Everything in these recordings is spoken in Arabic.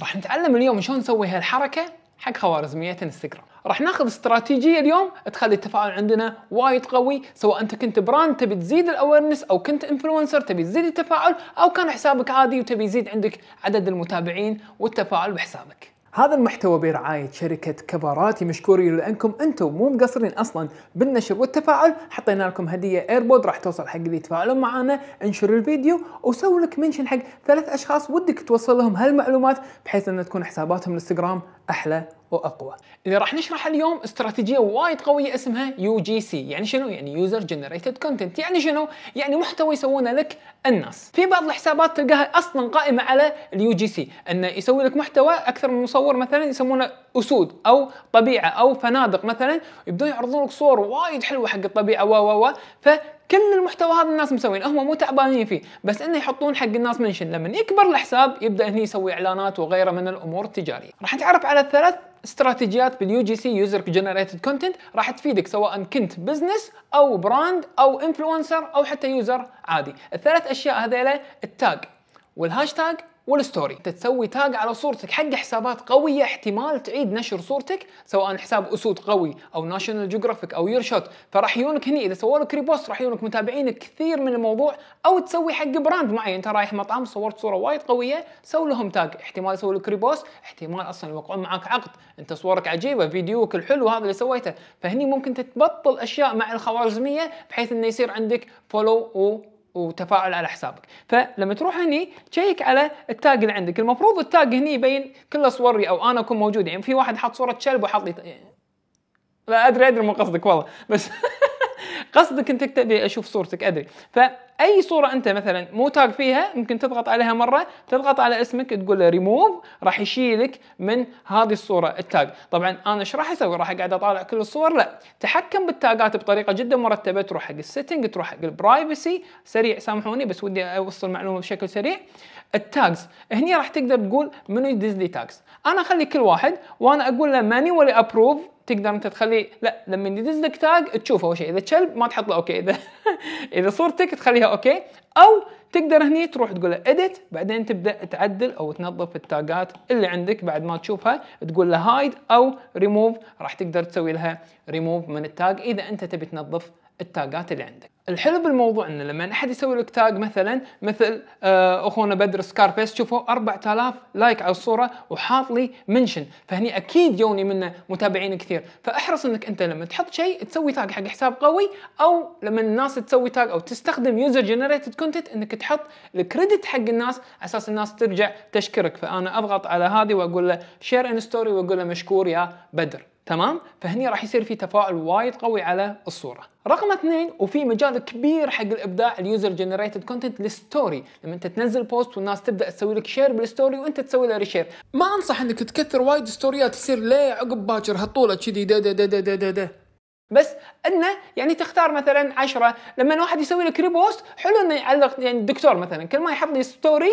راح نتعلم اليوم شلون نسوي هالحركه حق خوارزميات انستغرام راح ناخذ استراتيجيه اليوم تخلي التفاعل عندنا وايد قوي سواء انت كنت براند تبي تزيد الاورنس او كنت انفلونسر تبي تزيد التفاعل او كان حسابك عادي وتبي يزيد عندك عدد المتابعين والتفاعل بحسابك هذا المحتوى برعاية شركة كباراتي مشكورين لأنكم أنتم مو مقصرين أصلا بالنشر والتفاعل حطينا لكم هدية ايربود راح توصل حق اللي يتفاعلون معنا انشروا الفيديو وسووا لك منشن حق ثلاث أشخاص ودك توصل لهم هالمعلومات بحيث أن تكون حساباتهم الانستغرام احلى واقوى. اللي راح نشرح اليوم استراتيجيه وايد قويه اسمها يو جي سي، يعني شنو؟ يعني يوزر جنريتد كونتنت، يعني شنو؟ يعني محتوى يسوونه لك الناس. في بعض الحسابات تلقاها اصلا قائمه على اليو جي سي، انه يسوي لك محتوى اكثر من مصور مثلا يسمونه اسود او طبيعه او فنادق مثلا، يبدون يعرضون لك صور وايد حلوه حق الطبيعه و و و كل المحتوى هذا الناس مسوين هم مو تعبانين فيه بس انه يحطون حق الناس منشن لما يكبر الحساب يبدا هني يسوي اعلانات وغيره من الامور التجاريه راح نتعرف على ثلاث استراتيجيات باليو جي سي يوزر جنريتد كونتنت راح تفيدك سواء كنت بزنس او براند او انفلونسر او حتى يوزر عادي الثلاث اشياء هذيلا التاج والهاشتاج والستوري انت تسوي تاج على صورتك حق حسابات قويه احتمال تعيد نشر صورتك سواء حساب اسود قوي او ناشونال جيوغرافيك او شوت فراح يونك هني اذا سووا لك ريبوست راح يونك متابعين كثير من الموضوع او تسوي حق براند معين انت رايح مطعم صورت صوره وايد قويه سو لهم تاج احتمال يسوي لك ريبوست احتمال اصلا يوقعون معك عقد انت صورك عجيبه فيديوك الحلو هذا اللي سويته فهني ممكن تتبطل اشياء مع الخوارزميه بحيث انه يصير عندك فولو وتفاعل على حسابك فلما تروح هني تشيك على التاج اللي عندك المفروض التاج هني يبين كله صوري او انا اكون موجود يعني في واحد حاط صوره كلب وحاط لي لا ادري ادري مو قصدك والله بس قصدك انت تبي اشوف صورتك ادري ف اي صوره انت مثلا مو تاج فيها ممكن تضغط عليها مره تضغط على اسمك تقول له ريموف راح يشيلك من هذه الصوره التاج طبعا انا ايش راح اسوي راح اقعد اطالع كل الصور لا تحكم بالتاجات بطريقه جدا مرتبه تروح حق السيتنج تروح حق البرايفسي سريع سامحوني بس ودي اوصل معلومه بشكل سريع التاجز هني راح تقدر تقول منو يدز لي تاجز انا اخلي كل واحد وانا اقول له ولا ابروف تقدر انت تخليه لا لما يدز لك تاج تشوفه اول شيء اذا كلب ما تحط له اوكي اذا اذا صورتك تخليها اوكي او تقدر هني تروح تقول له اديت بعدين تبدا تعدل او تنظف التاجات اللي عندك بعد ما تشوفها تقول له هايد او ريموف راح تقدر تسوي لها ريموف من التاج اذا انت تبي تنظف التاجات اللي عندك الحلو بالموضوع انه لما احد يسوي لك تاج مثلا مثل آه، اخونا بدر سكارفيس شوفوا 4000 لايك على الصوره وحاط لي منشن فهني اكيد يوني منه متابعين كثير فاحرص انك انت لما تحط شيء تسوي تاج حق حساب قوي او لما الناس تسوي تاج او تستخدم يوزر جنريتد كونتنت انك تحط الكريدت حق الناس على اساس الناس ترجع تشكرك فانا اضغط على هذه واقول له شير ان ستوري واقول له مشكور يا بدر تمام فهني راح يصير في تفاعل وايد قوي على الصوره رقم اثنين وفي مجال كبير حق الابداع اليوزر جنريتد كونتنت الستوري لما انت تنزل بوست والناس تبدا تسوي لك شير بالستوري وانت تسوي له ريشير ما انصح انك تكثر وايد ستوريات تصير ليه عقب باكر هالطوله كذي دا دا دا دا دا, دا. بس انه يعني تختار مثلا عشرة لما واحد يسوي لك ريبوست حلو انه يعلق يعني الدكتور مثلا كل ما يحط لي ستوري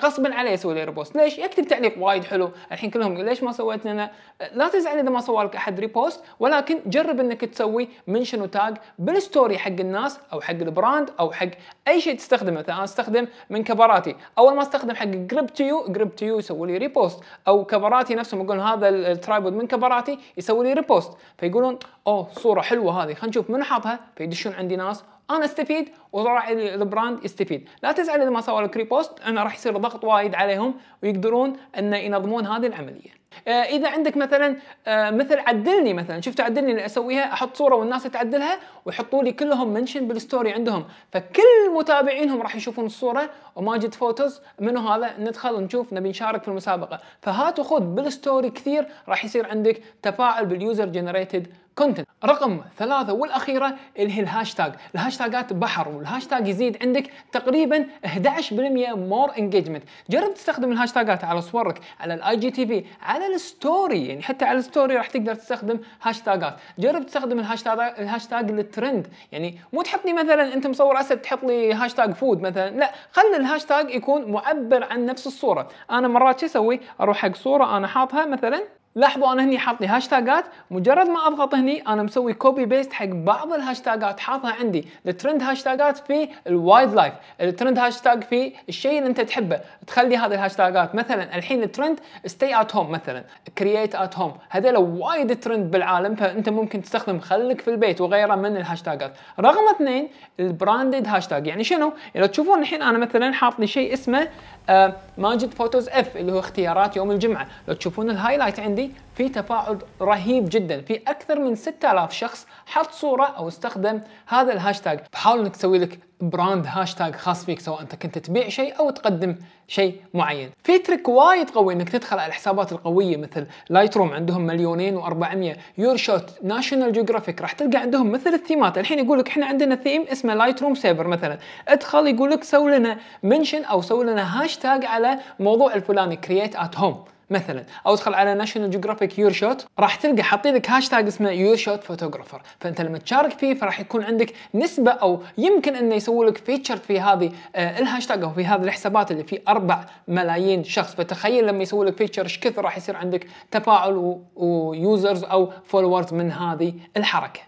غصبا عليه يسوي لي ريبوست ليش يكتب تعليق وايد حلو الحين كلهم ليش ما سويت لنا لا تزعل اذا ما سوى لك احد ريبوست ولكن جرب انك تسوي منشن وتاج بالستوري حق الناس او حق البراند او حق اي شيء تستخدمه مثلا انا استخدم من كفراتي اول ما استخدم حق جريب تو يو جريب تو يو يسوي لي ريبوست او كفراتي نفسهم يقولون هذا الترايبود من كفراتي يسوي لي ريبوست فيقولون اوه صوره حلوه هذه خلينا نشوف من حاطها فيدشون عندي ناس انا استفيد وراعي البراند يستفيد لا تزعل اذا ما سووا لك ريبوست انا راح يصير ضغط وايد عليهم ويقدرون ان ينظمون هذه العمليه آه، اذا عندك مثلا آه، مثل عدلني مثلا شفت عدلني اللي اسويها احط صوره والناس تعدلها ويحطوا لي كلهم منشن بالستوري عندهم فكل متابعينهم راح يشوفون الصوره وماجد فوتوز منو هذا ندخل نشوف نبي نشارك في المسابقه فهات وخذ بالستوري كثير راح يصير عندك تفاعل باليوزر جنريتد كونتنت رقم ثلاثة والأخيرة اللي هي الهاشتاج الهاشتاجات بحر والهاشتاج يزيد عندك تقريبا 11% مور انجيجمنت جرب تستخدم الهاشتاجات على صورك على الاي جي تي في على الستوري يعني حتى على الستوري راح تقدر تستخدم هاشتاجات جرب تستخدم الهاشتاج الهاشتاج للترند يعني مو تحط لي مثلا انت مصور اسد تحط لي هاشتاج فود مثلا لا خلي الهاشتاج يكون معبر عن نفس الصورة انا مرات شو اسوي اروح حق صورة انا حاطها مثلا لاحظوا انا هني لي هاشتاجات مجرد ما اضغط هني انا مسوي كوبي بيست حق بعض الهاشتاجات حاطها عندي الترند هاشتاجات في الوايد لايف الترند هاشتاج في الشيء اللي انت تحبه تخلي هذه الهاشتاجات مثلا الحين الترند ستي ات هوم مثلا كرييت ات هوم هذول وايد ترند بالعالم فانت ممكن تستخدم خلك في البيت وغيره من الهاشتاجات رقم اثنين البراندد هاشتاج يعني شنو لو تشوفون الحين انا مثلا حاط لي شيء اسمه آه، ماجد فوتوز اف اللي هو اختيارات يوم الجمعه لو تشوفون الهايلايت عندي ذي في تفاعل رهيب جدا في اكثر من 6000 شخص حط صوره او استخدم هذا الهاشتاج بحاول انك تسوي لك براند هاشتاج خاص فيك سواء انت كنت تبيع شيء او تقدم شيء معين في ترك وايد قوي انك تدخل على الحسابات القويه مثل لايت روم عندهم مليونين و400 يور شوت ناشونال جيوغرافيك راح تلقى عندهم مثل الثيمات الحين يقول لك احنا عندنا ثيم اسمه لايت روم سيفر مثلا ادخل يقول لك سوي لنا منشن او سوي لنا هاشتاج على موضوع الفلاني كرييت ات هوم مثلا او ادخل على ناشونال جيوغرافيك يور شوت راح تلقى حاطين لك هاشتاج اسمه يور شوت فوتوغرافر فانت لما تشارك فيه فراح يكون عندك نسبه او يمكن انه يسوي لك فيتشر في هذه آه الهاشتاج او في هذه الحسابات اللي فيه 4 ملايين شخص فتخيل لما يسوي لك فيتشر ايش كثر راح يصير عندك تفاعل ويوزرز او فولورز من هذه الحركه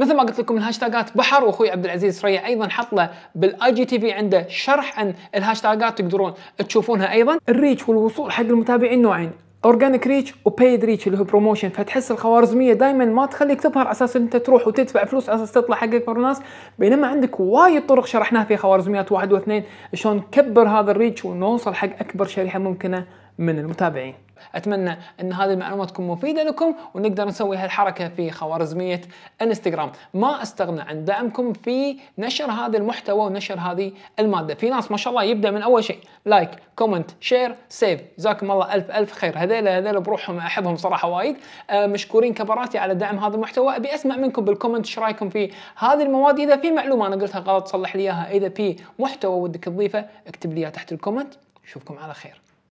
مثل ما قلت لكم الهاشتاجات بحر واخوي عبد العزيز سريع ايضا حط له بالاي جي تي في عنده شرح عن الهاشتاجات تقدرون تشوفونها ايضا الريتش والوصول حق المتابعين نوعين اورجانيك ريتش وبيد ريتش اللي هو بروموشن فتحس الخوارزميه دائما ما تخليك تظهر على اساس انت تروح وتدفع فلوس على اساس تطلع حق اكبر الناس بينما عندك وايد طرق شرحناها في خوارزميات واحد واثنين شلون نكبر هذا الريتش ونوصل حق اكبر شريحه ممكنه من المتابعين اتمنى ان هذه المعلومات تكون مفيده لكم ونقدر نسوي هالحركه في خوارزميه انستغرام ما استغنى عن دعمكم في نشر هذا المحتوى ونشر هذه الماده في ناس ما شاء الله يبدا من اول شيء لايك كومنت شير سيف جزاكم الله الف الف خير هذيلا هذيلا بروحهم احبهم صراحه وايد آه، مشكورين كبراتي على دعم هذا المحتوى ابي اسمع منكم بالكومنت ايش رايكم في هذه المواد اذا في معلومه انا قلتها غلط صلح لي اياها اذا في محتوى ودك تضيفه اكتب لي تحت الكومنت اشوفكم على خير